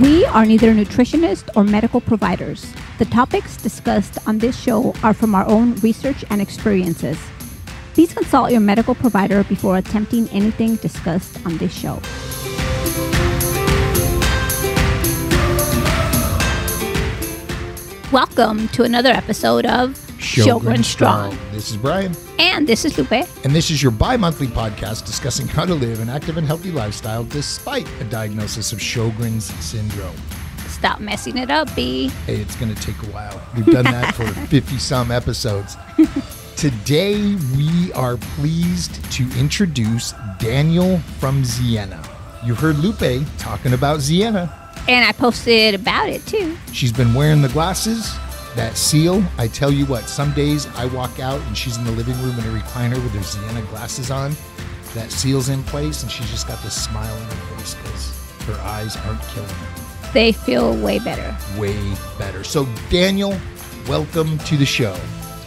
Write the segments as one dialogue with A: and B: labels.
A: We are neither nutritionists or medical providers. The topics discussed on this show are from our own research and experiences. Please consult your medical provider before attempting anything discussed on this show. Welcome to another episode of Shogun, Shogun Strong.
B: This is Brian.
A: And this is Lupe. And
B: this is your bi monthly podcast discussing how to live an active and healthy lifestyle despite a diagnosis of Sjogren's syndrome.
A: Stop messing it up, B.
B: Hey, it's going to take a while. We've done that for 50 some episodes. Today, we are pleased to introduce Daniel from Ziena. You heard Lupe talking about Ziena.
A: And I posted about it too.
B: She's been wearing the glasses that seal, I tell you what, some days I walk out and she's in the living room in a recliner with her Ziena glasses on. That seal's in place and she's just got this smile on her face because her eyes aren't killing her.
A: They feel way better.
B: Way better. So, Daniel, welcome to the show.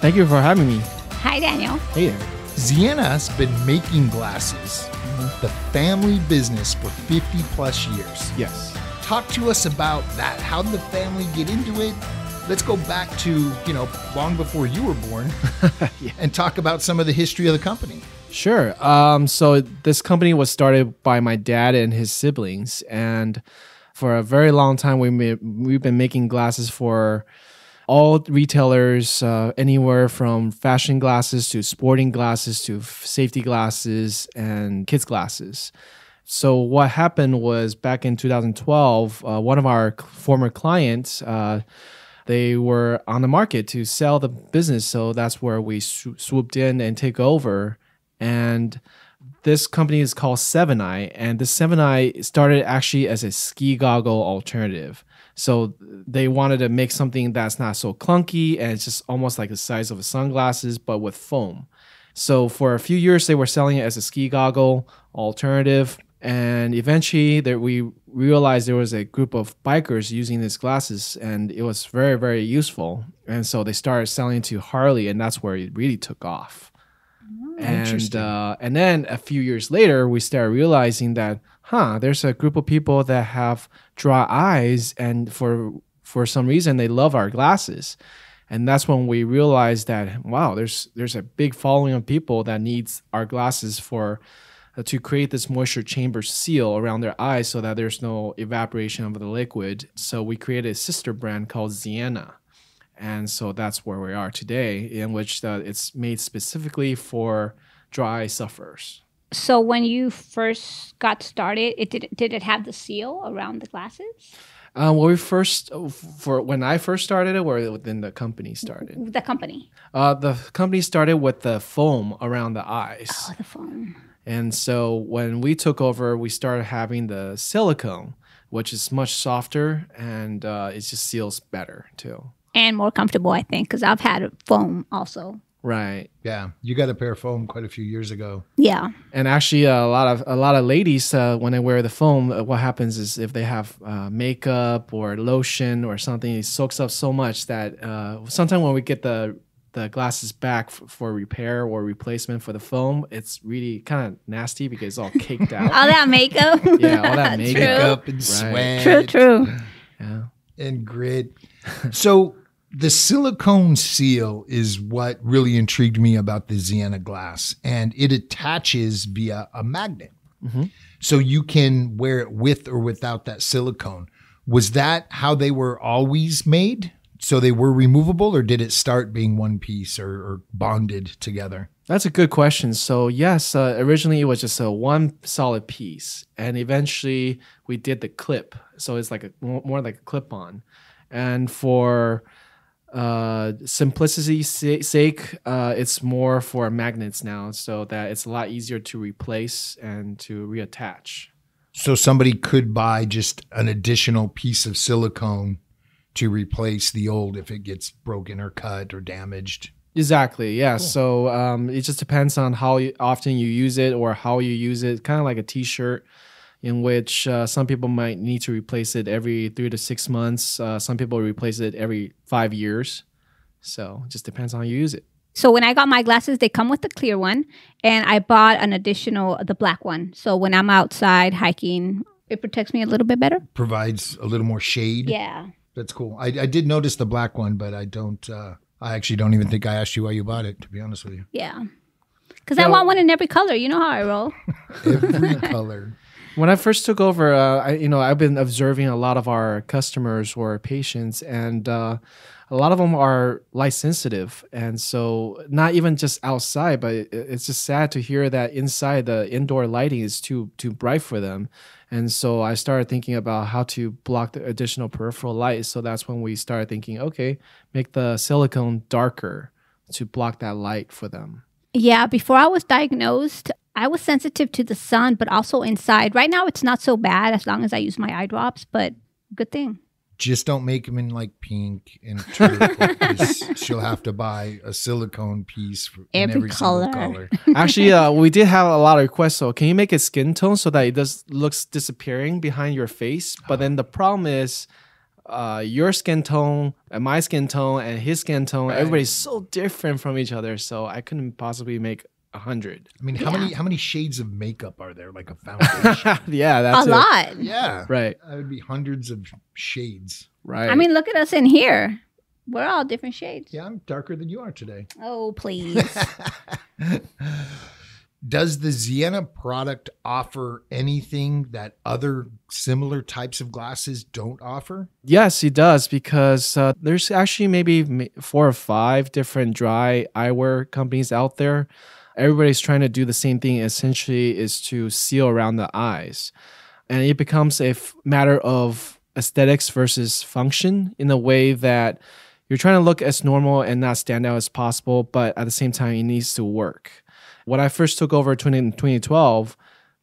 B: Thank you for having me.
A: Hi, Daniel.
B: Hey there. Zienna's been making glasses, mm-hmm. the family business, for 50 plus years. Yes. Talk to us about that. How did the family get into it? let's go back to, you know, long before you were born yeah. and talk about some of the history of the company.
C: Sure. Um, so this company was started by my dad and his siblings. And for a very long time, we we've been making glasses for all retailers, uh, anywhere from fashion glasses to sporting glasses to safety glasses and kids' glasses. So what happened was back in 2012, uh, one of our former clients, uh, they were on the market to sell the business. So that's where we sw swooped in and take over. And this company is called Seven Eye, and the Seven Eye started actually as a ski goggle alternative. So they wanted to make something that's not so clunky and it's just almost like the size of sunglasses, but with foam. So for a few years, they were selling it as a ski goggle alternative and eventually there we realized there was a group of bikers using these glasses and it was very very useful and so they started selling to harley and that's where it really took off oh, and uh, and then a few years later we started realizing that huh there's a group of people that have dry eyes and for for some reason they love our glasses and that's when we realized that wow there's there's a big following of people that needs our glasses for uh, to create this moisture chamber seal around their eyes so that there's no evaporation of the liquid. So we created a sister brand called Ziena. And so that's where we are today, in which the, uh, it's made specifically for dry sufferers.
A: So when you first got started, it did did it have the seal around the glasses?
C: Um, when we first, for when I first started it, or then the company started. The company. Uh, the company started with the foam around the eyes. Oh, the foam. And so when we took over, we started having the silicone, which is much softer and uh, it just seals better too.
A: And more comfortable, I think, because I've had foam also.
C: Right. Yeah, you got a pair of foam quite a few years ago. Yeah. And actually, uh, a lot of a lot of ladies uh, when they wear the foam, uh, what happens is if they have uh, makeup or lotion or something, it soaks up so much that uh, sometimes when we get the the glasses back for repair or replacement for the foam, it's really
B: kind of nasty because it's all caked out. all
A: that makeup. yeah, all that makeup,
B: makeup and right. sweat. True, true. Yeah. And grit. so the silicone seal is what really intrigued me about the Ziena glass, and it attaches via a magnet. Mm-hmm. So you can wear it with or without that silicone. Was that how they were always made? so they were removable or did it start being one piece or, or bonded together that's a good
C: question so yes uh, originally it was just a one solid piece and eventually we did the clip so it's like a more like a clip on and for uh, simplicity's sake uh, it's more for magnets now so that it's a lot easier to replace and to reattach
B: so somebody could buy just an additional piece of silicone to replace the old if it gets broken or cut or damaged.
C: Exactly. Yeah. Cool. So um, it just depends on how often you use it or how you use it. Kind of like a T-shirt, in which uh, some people might need to replace it every three to six months. Uh, some people replace it every five years. So it just depends on how you use it.
A: So when I got my glasses, they come with the clear one, and I bought an additional the black one. So when I'm outside hiking, it protects me a little bit better.
B: Provides a little more shade. Yeah. That's cool. I, I did notice the black one, but I don't. Uh, I actually don't even think I asked you why you bought it. To be honest with you. Yeah. Because so, I want
A: one in every color. You know how I roll. every color.
B: When I first took over, uh, I, you know, I've been observing
C: a lot of our customers or patients, and uh, a lot of them are light sensitive, and so not even just outside, but it's just sad to hear that inside the indoor lighting is too too bright for them. And so I started thinking about how to block the additional peripheral light. So that's when we started thinking, okay, make the silicone darker to block that light for them.
A: Yeah, before I was diagnosed, I was sensitive to the sun, but also inside. Right now, it's not so bad as long as I use my eye drops, but good thing.
B: Just don't make them in like pink and she'll have to buy a silicone piece for every, every color. color.
C: Actually, uh, we did have a lot of requests. So, can you make a skin tone so that it does looks disappearing behind your face? But then the problem is. Uh, your skin tone and my skin tone and his skin tone, right. everybody's so different from each other. So I couldn't possibly make hundred. I mean, how yeah. many how
B: many shades of makeup are there? Like a foundation. yeah, that's a it. lot. Yeah, right. That would be hundreds of shades. Right. I mean,
A: look at us in here. We're all different shades. Yeah, I'm
B: darker than you are today.
A: Oh, please.
B: Does the Ziena product offer anything that other similar types of glasses don't offer?
C: Yes, it does because uh, there's actually maybe four or five different dry eyewear companies out there everybody's trying to do the same thing essentially is to seal around the eyes and it becomes a matter of aesthetics versus function in a way that you're trying to look as normal and not stand out as possible but at the same time it needs to work when i first took over 20, in 2012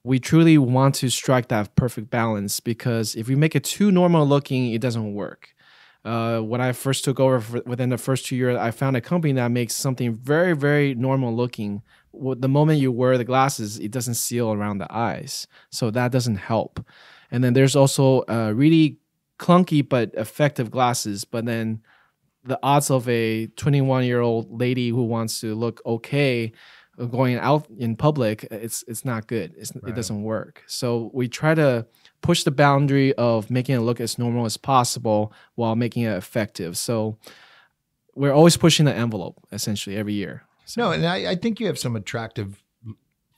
C: we truly want to strike that perfect balance because if we make it too normal looking it doesn't work uh, when I first took over for, within the first two years, I found a company that makes something very, very normal looking the moment you wear the glasses, it doesn't seal around the eyes. So that doesn't help. And then there's also uh, really clunky but effective glasses. But then the odds of a 21 year old lady who wants to look okay uh, going out in public, uh, it's it's not good. It's, right. It doesn't work. So we try to push the boundary of making it look as normal as possible while making it effective. So we're always pushing
B: the envelope essentially every year so. No, and I, I think you have some attractive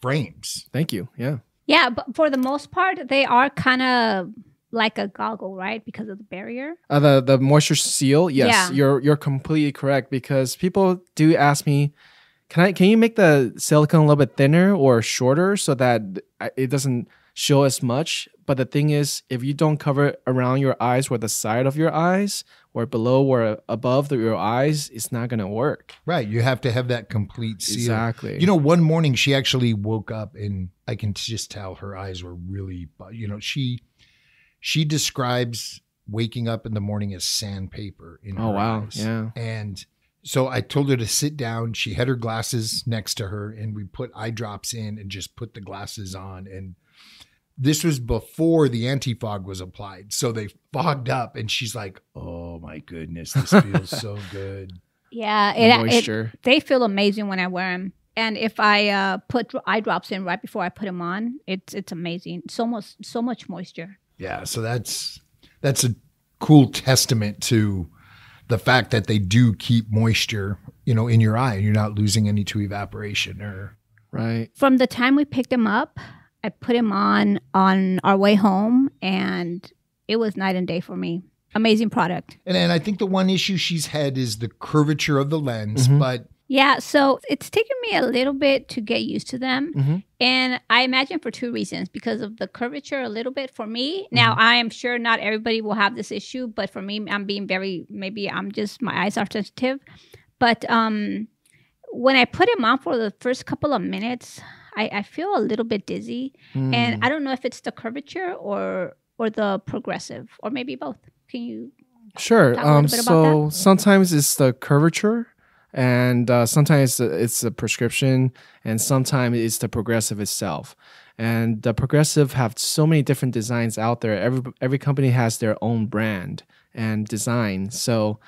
B: frames. Thank you. Yeah.
A: Yeah, but for the most part, they are kind of like a goggle, right? Because of the barrier.
C: Uh, the the moisture seal. Yes, yeah. you're you're completely correct because people do ask me, can I can you make the silicone a little bit thinner or shorter so that it doesn't show as much. But the thing is, if you don't cover around your eyes or the side of your eyes or below or above the, your eyes, it's not going
B: to work. Right. You have to have that complete seal. Exactly. You know, one morning she actually woke up and I can just tell her eyes were really, you know, she, she describes waking up in the morning as sandpaper in oh, her Oh, wow. Eyes. Yeah. And, so I told her to sit down. She had her glasses next to her, and we put eye drops in and just put the glasses on. And this was before the anti fog was applied. So they fogged up, and she's like, oh my goodness, this feels so good.
A: Yeah, it, moisture. It, they feel amazing when I wear them. And if I uh, put eye drops in right before I put them on, it's it's amazing. So much so much moisture.
B: Yeah, so that's that's a cool testament to the fact that they do keep moisture, you know, in your eye and you're not losing any to evaporation or right.
A: From the time we picked them up I put him on on our way home, and it was night and day for me. Amazing product. And, and
B: I think the one issue she's had is the curvature of the lens, mm-hmm. but.
A: Yeah, so it's taken me a little bit to get used to them. Mm-hmm. And I imagine for two reasons because of the curvature a little bit for me. Mm-hmm. Now, I am sure not everybody will have this issue, but for me, I'm being very, maybe I'm just, my eyes are sensitive. But um, when I put him on for the first couple of minutes, I, I feel a little bit dizzy. Mm. And hmm. I don't know if it's the curvature or or the progressive or maybe both. Can you Sure. Um, so sometimes
C: it's the curvature and uh, sometimes it's the prescription and sometimes it's the progressive itself and the progressive have so many different designs out there every every company has their own brand and design so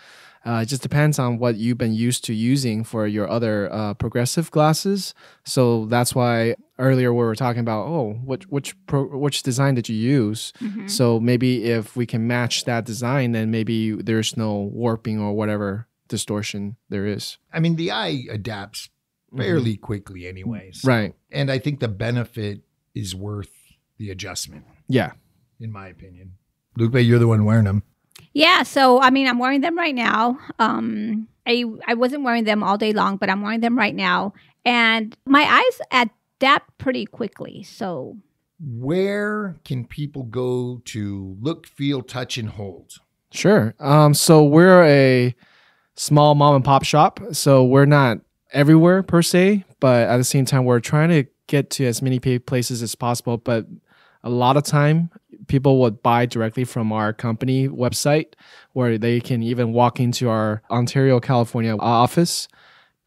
C: uh, it just depends on what you've been used to using for your other uh, progressive glasses. So that's why earlier we were talking about, oh, which which pro, which design did you use? Mm-hmm. So maybe if we can match that design, then maybe there's no warping or whatever distortion there
B: is. I mean, the eye adapts mm-hmm. fairly mm-hmm. quickly, anyways. Right. And I think the benefit is worth the adjustment. Yeah. In my opinion. Lupe, you're the one wearing them.
A: Yeah, so I mean, I'm wearing them right now. Um, I I wasn't wearing them all day long, but I'm wearing them right now, and my eyes adapt pretty quickly. So,
B: where can people go to look, feel, touch, and hold?
C: Sure. Um, so we're a small mom and pop shop, so we're not everywhere per se, but at the same time, we're trying to get to as many places as possible. But a lot of time people would buy directly from our company website, where they can even walk into our Ontario, California office.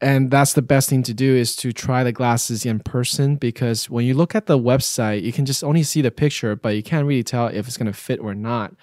C: And that's the best thing to do is to try the glasses in person because when you look at the website, you can just only see the picture, but you can't really tell if it's going to fit or not.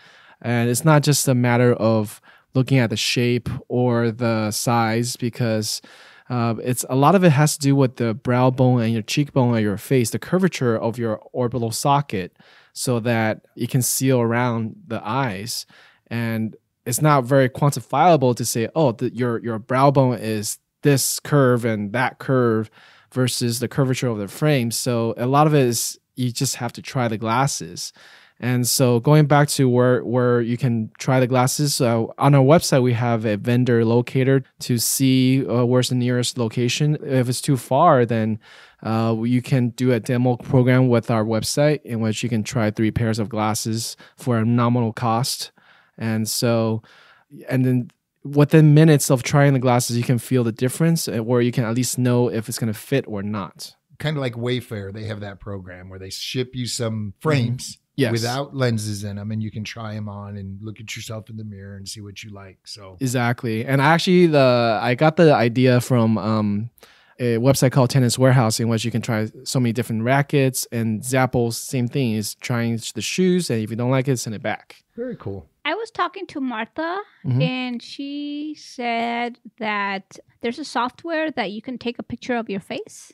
C: And it's not just a matter of looking at the shape or the size because uh, it's a lot of it has to do with the brow bone and your cheekbone and your face, the curvature of your orbital socket so that it can seal around the eyes. And it's not very quantifiable to say, oh, the, your your brow bone is this curve and that curve versus the curvature of the frame. So a lot of it is you just have to try the glasses. And so going back to where where you can try the glasses, uh, on our website we have a vendor locator to see uh, where's the nearest location. If it's too far, then uh, you can do a demo program with our website in which you can try three pairs of glasses for a nominal cost. And so, and then within minutes of trying the glasses, you can feel the difference, or uh, you can at least know if it's going to fit or not
B: kind of like Wayfair, they have that program where they ship you some mm-hmm. frames. Mm-hmm. Yes. without lenses in them and you can try them on and look at yourself in the mirror and see what you like so exactly and actually
C: the i got the idea from um, a website called tennis warehouse in which you can try so many different rackets and zappos same thing is trying the shoes and if you don't like it send it back very
A: cool i was talking to martha mm-hmm. and she said that there's a software that you can take a picture of your face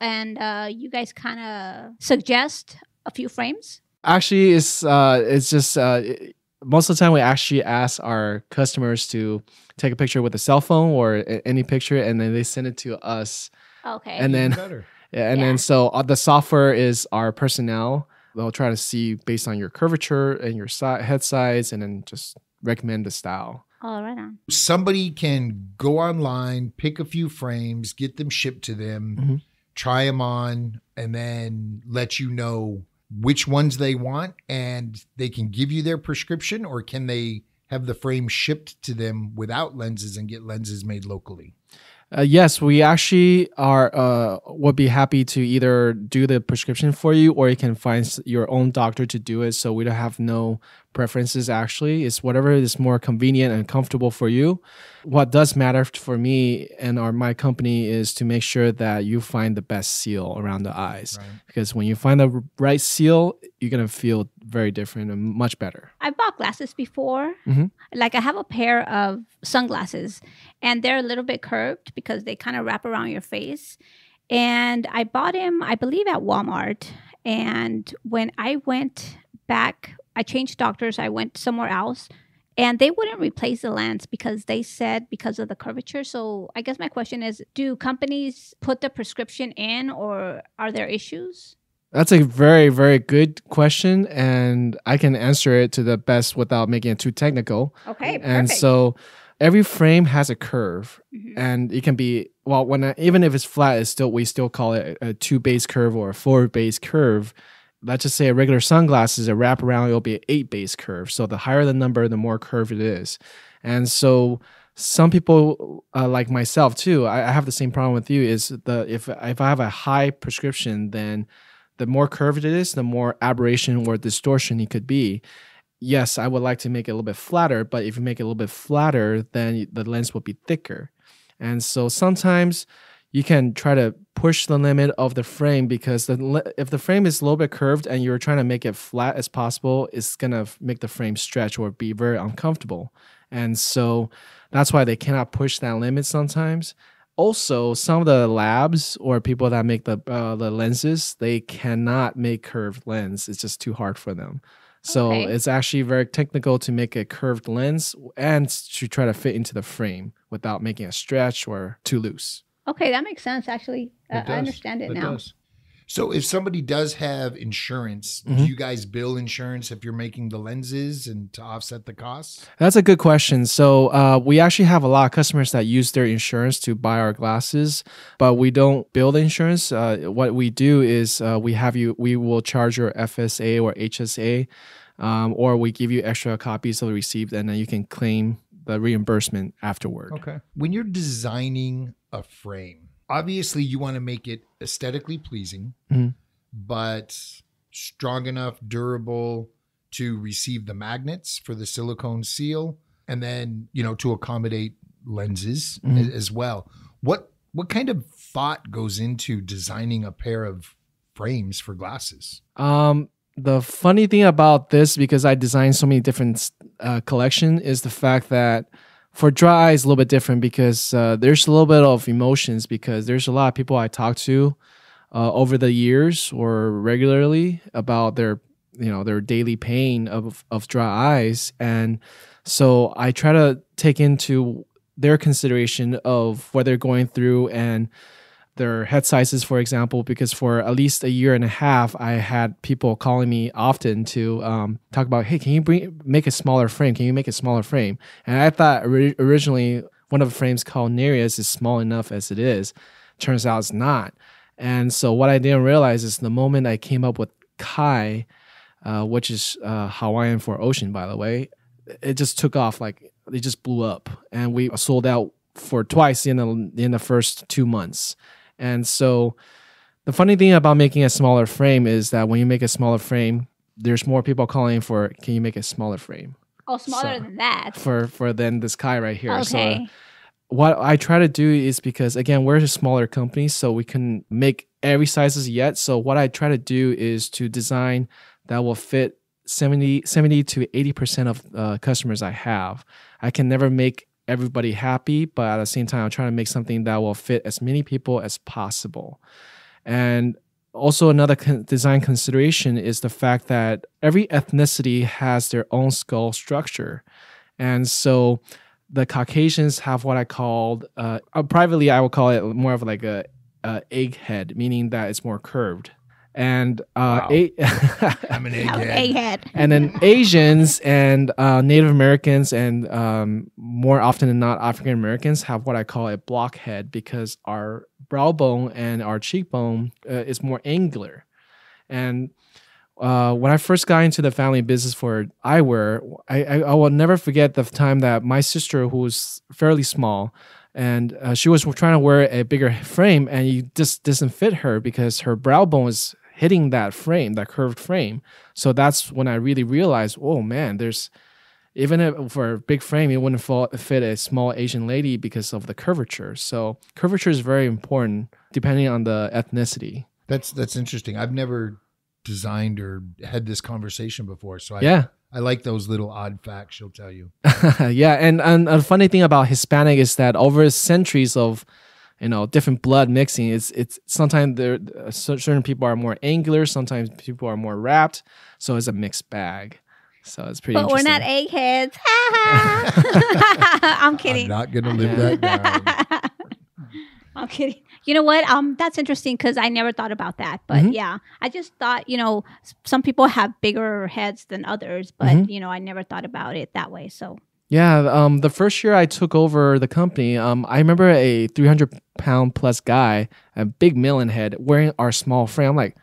A: and uh, you guys kind of suggest a few frames.
C: Actually, it's uh, it's just uh, it, most of the time we actually ask our customers to take a picture with a cell phone or any picture, and then they send it to us. Okay. And then, yeah, and yeah. then so uh, the software is our personnel. They'll try to see based on your curvature and your si- head
B: size, and then just recommend the style. Oh, right on. Somebody can go online, pick a few frames, get them shipped to them. Mm-hmm try them on, and then let you know which ones they want. And they can give you their prescription, or can they have the frame shipped to them without lenses and get lenses made locally?
C: Uh, yes, we actually are. Uh, would be happy to either do the prescription for you, or you can find your own doctor to do it. So we don't have no preferences. Actually, it's whatever is more convenient and comfortable for you. What does matter for me and our my company is to make sure that you find the best seal around the eyes, right. because when you find the right seal, you're gonna feel very different and much better.
A: I bought glasses before. Mm -hmm. Like I have a pair of sunglasses, and they're a little bit curved because they kind of wrap around your face. And I bought him, I believe, at Walmart. And when I went back, I changed doctors, I went somewhere else. And they wouldn't replace the lens because they said because of the curvature. So I guess my question is do companies put the prescription in or are there issues?
C: That's a very, very good question, and I can answer it to the best without making it too technical.
A: Okay, perfect. And so
C: every frame has a curve mm-hmm. and it can be well when I, even if it's flat it's still we still call it a, a two base curve or a four base curve let's just say a regular sunglasses, a wrap around it'll be an eight base curve so the higher the number the more curved it is and so some people uh, like myself too I, I, have the same problem with you is the if if i have a high prescription then the more curved it is the more aberration or distortion it could be yes, I would like to make it a little bit flatter, but if you make it a little bit flatter, then the lens will be thicker. And so sometimes you can try to push the limit of the frame because the, if the frame is a little bit curved and you're trying to make it flat as possible, it's going to make the frame stretch or be very uncomfortable. And so that's why they cannot push that limit sometimes. Also, some of the labs or people that make the uh, the lenses, they cannot make curved lens. It's just too hard for them. So okay. it's actually very technical to make a curved lens and to try to fit into the frame without making a stretch or too loose.
A: Okay, that makes sense actually. Uh, I understand it, it now. Does.
B: So if somebody does have insurance, mm-hmm. do you guys bill insurance if you're making the lenses and to offset the costs?
C: That's a good question. So uh, we actually have a lot of customers that use their insurance to buy our glasses, but we don't bill the insurance. Uh, what we do is uh, we have you, we will charge your FSA or HSA, um, or we give you extra copies of the receipt, and then you can claim the reimbursement afterward. Okay.
B: When you're designing a frame, obviously you want to make it aesthetically pleasing, mm-hmm. but strong enough, durable to receive the magnets for the silicone seal, and then you know to accommodate lenses mm-hmm. as well. What what kind of thought goes into designing a pair of frames for glasses?
C: Um, the funny thing about this, because I designed so many different uh, collection, is the fact that for dry eyes, a little bit different because uh, there's a little bit of emotions because there's a lot of people I talk to uh, over the years or regularly about their you know their daily pain of of dry eyes and so I try to take into their consideration of what they're going through and their head sizes, for example, because for at least a year and a half, I had people calling me often to um, talk about, hey, can you bring, make a smaller frame? Can you make a smaller frame? And I thought originally one of the frames called Nereus is small enough as it is. Turns out it's not. And so what I didn't realize is the moment I came up with Kai, uh, which is uh, Hawaiian for ocean, by the way, it just took off like it just blew up, and we sold out for twice in the in the first two months. And so the funny thing about making a smaller frame is that when you make a smaller frame, there's more people calling for can you make a smaller frame?
A: Oh, smaller so, than that. For
C: for then this guy right here. Okay. So what I try to do is because again, we're a smaller company, so we can make every sizes yet. So what I try to do is to design that will fit 70, 70 to 80% of uh, customers I have. I can never make everybody happy, but at the same time, I'm trying to make something that will fit as many people as possible. And also, another con design consideration is the fact that every ethnicity has their own skull structure. And so, the Caucasians have what I called, uh, uh privately, I would call it more of like a, a egg head, meaning that it's more curved and uh, wow. a- I'm an egghead. and then Asians and uh, Native Americans and um, more often than not African Americans have what I call a blockhead because our brow bone and our cheekbone uh, is more angular. And uh, when I first got into the family business for eyewear, I, I, I will never forget the time that my sister, who was fairly small, and uh, she was trying to wear a bigger frame and it just doesn't fit her because her brow bone is hitting that frame, that curved frame. So that's when I really realized, oh man, there's even if for a big frame, it wouldn't fall, fit a small Asian lady because of the curvature.
B: So curvature is very important depending on the ethnicity. That's that's interesting. I've never designed or had this conversation before. So I, yeah, I like those little odd facts she'll tell you.
C: yeah, and, and a funny thing about Hispanic is that over centuries of you know different blood mixing it's it's sometimes there uh, certain people are more angular sometimes people are more wrapped so it's a mixed bag so it's pretty but we're not
A: eggheads i'm kidding i'm
B: not gonna live that down
A: i'm kidding you know what um that's interesting because i never thought about that but mm-hmm. yeah i just thought you know some people have bigger heads than others but mm-hmm. you know i never thought about it that way so
C: yeah, um, the first year I took over the company, um, I remember a 300 pound plus guy, a big melon head, wearing our small frame. I'm like,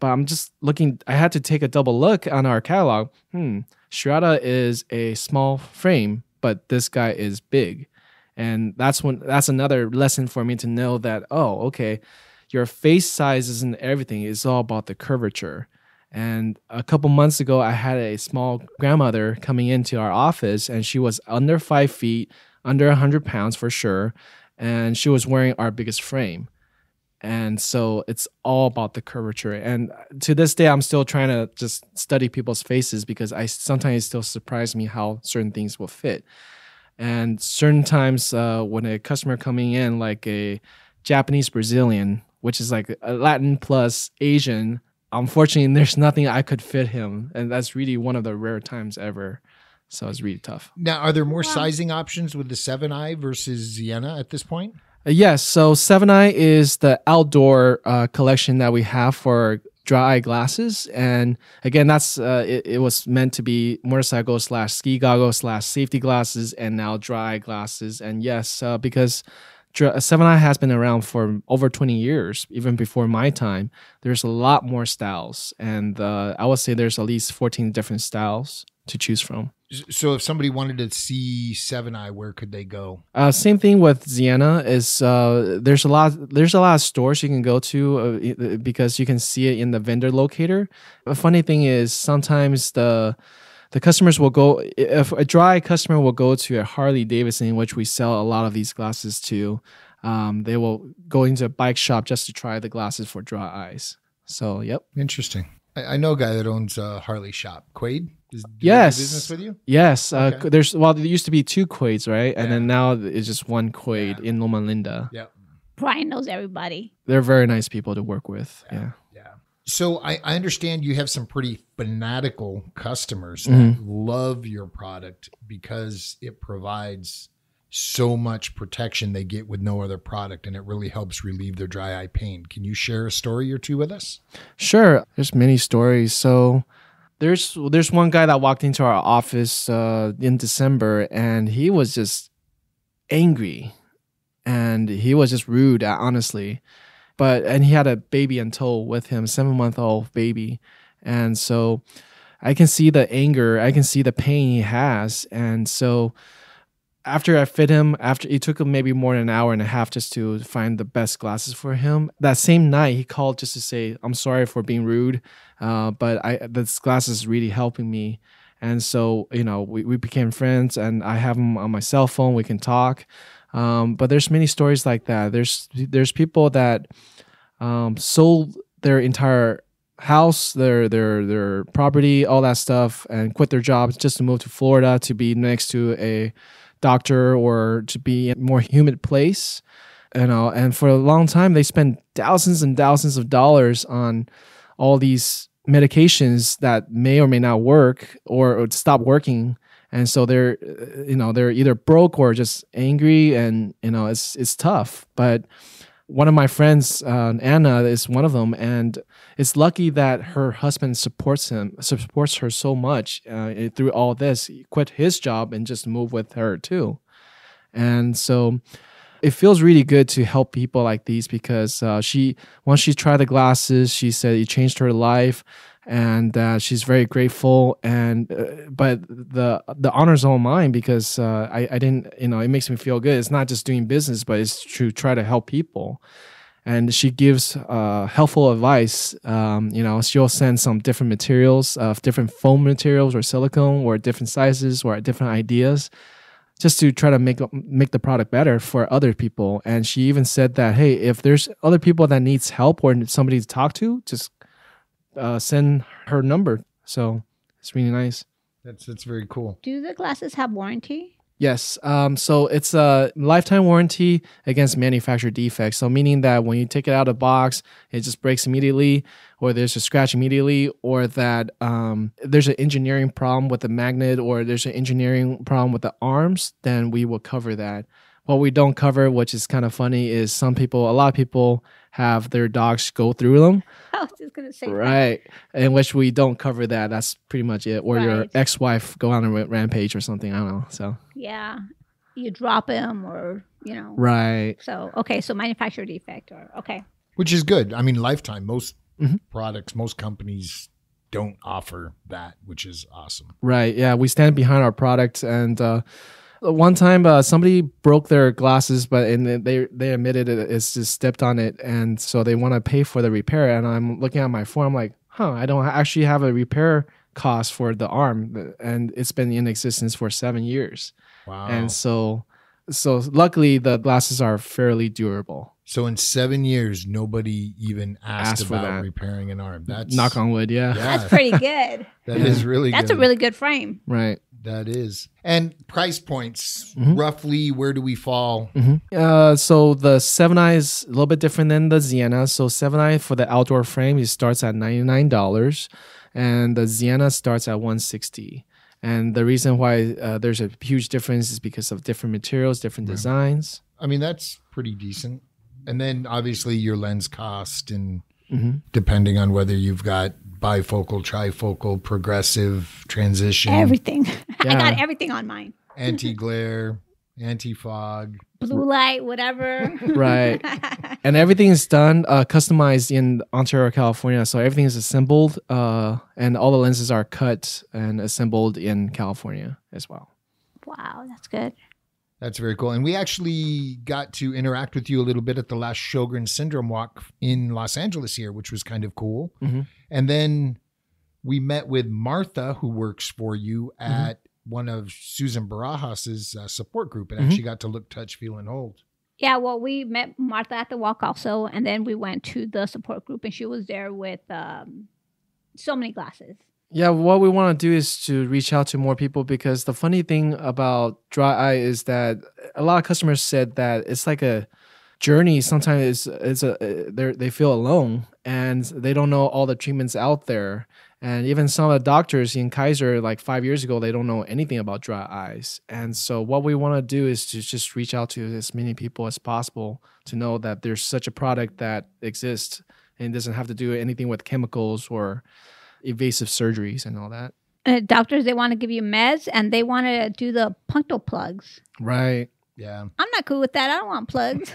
C: but I'm just looking, I had to take a double look on our catalog. Hmm, Shirada is a small frame, but this guy is big. And that's when that's another lesson for me to know that, oh, okay, your face size isn't everything, it's all about the curvature. And a couple months ago, I had a small grandmother coming into our office, and she was under five feet, under 100 pounds for sure. And she was wearing our biggest frame. And so it's all about the curvature. And to this day, I'm still trying to just study people's faces because I sometimes still surprise me how certain things will fit. And certain times uh, when a customer coming in, like a Japanese Brazilian, which is like a Latin plus Asian unfortunately, there's nothing I could fit him, and that's really one of the rare
B: times ever. So it's really tough. Now, are there more yeah. sizing options with the Seven Eye versus Ziena at this point?
C: Uh, yes. So Seven Eye is the outdoor uh, collection that we have for dry eye glasses, and again, that's uh, it, it, was meant to be motorcycle slash ski goggles slash safety glasses, and now dry eye glasses. And yes, uh, because Seven Eye has been around for over 20 years, even before my time. There's a lot more styles, and uh, I would say there's at least 14 different styles to choose from.
B: So, if somebody wanted to see Seven Eye, where could they go?
C: Uh, same thing with Ziana. Is uh, there's a lot there's a lot of stores you can go to uh, because you can see it in the vendor locator. The funny thing is sometimes the the customers will go if a dry customer will go to a harley davidson which we sell a lot of these glasses to um, they will go into a bike shop just to try the glasses for dry eyes so yep
B: interesting i, I know a guy that owns a harley shop quade
C: yes. business with you? Yes. Uh, okay. Uh, there's well, there used to be two Quades, right? Yeah. And then now it's just one Quade yeah. in Loma Linda.
B: Yep.
A: Brian knows everybody.
C: They're very nice people to work with. yeah. yeah.
B: So I, I, understand you have some pretty fanatical customers that mm-hmm. love your product because it provides so much protection they get with no other product and it really helps relieve their dry eye pain. Can you share a story or two with us? Sure. There's many stories. So there's there's one guy that walked into our office
C: uh, in December and he was just angry and he was just rude honestly but and he had a baby in tow with him, seven month old baby, and so I can see the anger, I can see the pain he has, and so after I fit him, after it took him maybe more than an hour and a half just to find the best glasses for him. That same night, he called just to say, "I'm sorry for being rude, uh, but I this glasses is really helping me." And so, you know, we, we became friends, and I have him on my cell phone. We can talk. Um, but there's many stories like that. There's there's people that um, sold their entire house, their their their property, all that stuff, and quit their jobs just to move to Florida to be next to a doctor or to be in a more humid place. You know, and for a long time they spent thousands and thousands of dollars on all these medications that may or may not work or, or stop working and so they're uh, you know they're either broke or just angry and you know it's it's tough but one of my friends uh, anna is one of them and it's lucky that her husband supports him supports her so much uh, through all this he quit his job and just move with her too and so it feels really good to help people like these because uh, she once she tried the glasses she said it changed her life and uh, she's very grateful. And uh, but the the honor's all mine because uh, I I didn't you know it makes me feel good. It's not just doing business, but it's to try to help people. And she gives uh, helpful advice. Um, you know, she'll send some different materials of uh, different foam materials or silicone or different sizes or different ideas just to try to make make the product better for other people. And she even said that, hey, if there's other people that needs help or somebody to talk to, just uh, send her number. So it's really nice.
B: That's that's very cool.
A: Do the glasses have warranty?
C: Yes. Um, so it's a lifetime warranty against manufacturer defects. So meaning that when you take it out of the box, it just breaks immediately, or there's a scratch immediately, or that um, there's an engineering problem with the magnet, or there's an engineering problem with the arms. Then we will cover that. What we don't cover, which is kind of funny, is some people, a lot of people have their dogs go through them.
A: I was just gonna say right,
C: that. in which we don't cover that. That's pretty much it. Or right. your ex-wife go on a rampage
B: or something. I don't know. So
A: yeah, you drop him or you know right. So okay, so manufacturer defect or okay,
B: which is good. I mean, lifetime most mm-hmm. products, most companies don't offer that, which is awesome. Right. Yeah, we stand behind our
C: products and. Uh, one time uh, somebody broke their glasses, but and they they admitted it, it's just stepped on it, and so they want to pay for the repair. And I'm looking at my form, like, huh, I don't actually have a repair cost for the arm, and it's been in existence for seven years. Wow. And so, so luckily the glasses are fairly
B: durable. So in seven years, nobody even asked, asked about repairing an arm. That's knock on wood. Yeah, yeah. that's pretty good. That is really. That's good. a really good frame. Right that is. And price points, mm-hmm. roughly, where do we fall? Mm-hmm. Uh, so the
C: Seven Eye is a little bit different than the Ziena. So Seven Eye for the outdoor frame, it starts at ninety nine dollars, and the Ziena starts at one sixty. And the reason why
B: uh, there's a huge difference is because of different materials, different designs. I mean, that's pretty decent. And then obviously your lens cost and mm-hmm. depending on whether you've got bifocal, trifocal, progressive, transition. Everything.
A: Yeah. I got everything on mine.
B: Anti glare, anti fog,
A: blue light, whatever. right.
C: and everything is done, uh, customized in Ontario, California. So everything is assembled uh, and all the lenses are cut and assembled in California as
B: well.
A: Wow, that's good.
B: That's very cool. And we actually got to interact with you a little bit at the last Shogun Syndrome Walk in Los Angeles here, which was kind of cool. Mm-hmm. And then we met with Martha, who works for you mm-hmm. at mm-hmm. one of Susan Barajas's uh, support group and mm-hmm. actually got to look, touch, feel, and hold.
A: Yeah, well, we met Martha at the walk also, and then we went to the support group, and she was there with um, so many glasses.
C: Yeah, what we want to do is to reach out to more people because the funny thing about dry eye is that a lot of customers said that it's like a journey sometimes it's, a eh, they feel alone and they don't know all the treatments out there and even some of the doctors in Kaiser, like five years ago, they don't know anything about dry eyes. And so, what we want to do is to just reach out to as many people as possible to know that there's such a product that exists and doesn't have to do anything with chemicals or invasive surgeries and all that.
A: Uh, doctors, they want to give you meds and they want to do the punctal plugs.
B: Right. Yeah.
A: I'm not cool with that. I don't want plugs.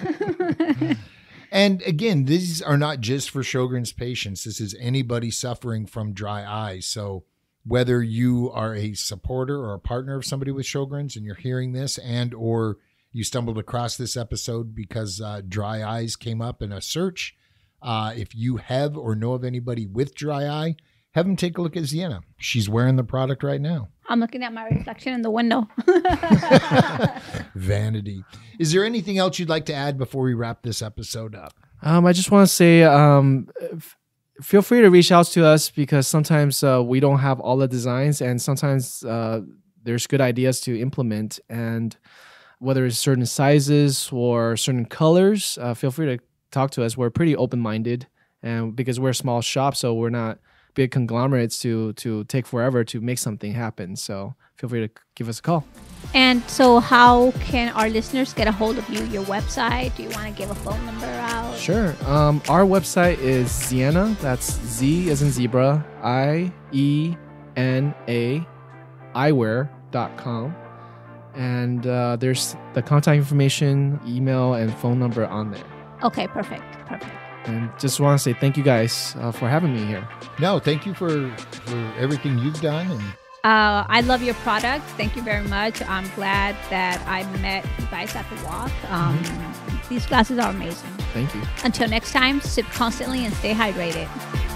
B: and again, these are not just for Sjogren's patients. This is anybody suffering from dry eyes. So whether you are a supporter or a partner of somebody with Sjogren's and you're hearing this and or you stumbled across this episode because uh, dry eyes came up in a search. Uh, if you have or know of anybody with dry eye, have them take a look at Sienna. She's wearing the product right now.
A: I'm looking at my reflection in the window.
B: Vanity. Is there anything else you'd like to add before we wrap this episode up?
C: Um, I just want to say, um, f- feel free to reach out to us because sometimes uh, we don't have all the designs, and sometimes uh, there's good ideas to implement. And whether it's certain sizes or certain colors, uh, feel free to talk to us. We're pretty open minded, and because we're a small shop, so we're not big conglomerates to to take forever to make something happen. So feel free to give us a call.
A: And so, how can our listeners get a hold of you? Your website? Do you want to give a phone number
C: out? Sure. Um, our website is Ziena. That's Z as in zebra. I E N A eyewear.com. And uh, there's the contact information, email, and phone number on there.
A: Okay, perfect. Perfect
C: and just want to say thank you guys uh, for having me here.
B: No, thank you for for everything you've done. And-
A: uh, I love your product. Thank you very much. I'm glad that I met you guys at the walk. Um, mm-hmm. These glasses are amazing. Thank you. Until next time, sip constantly and stay hydrated.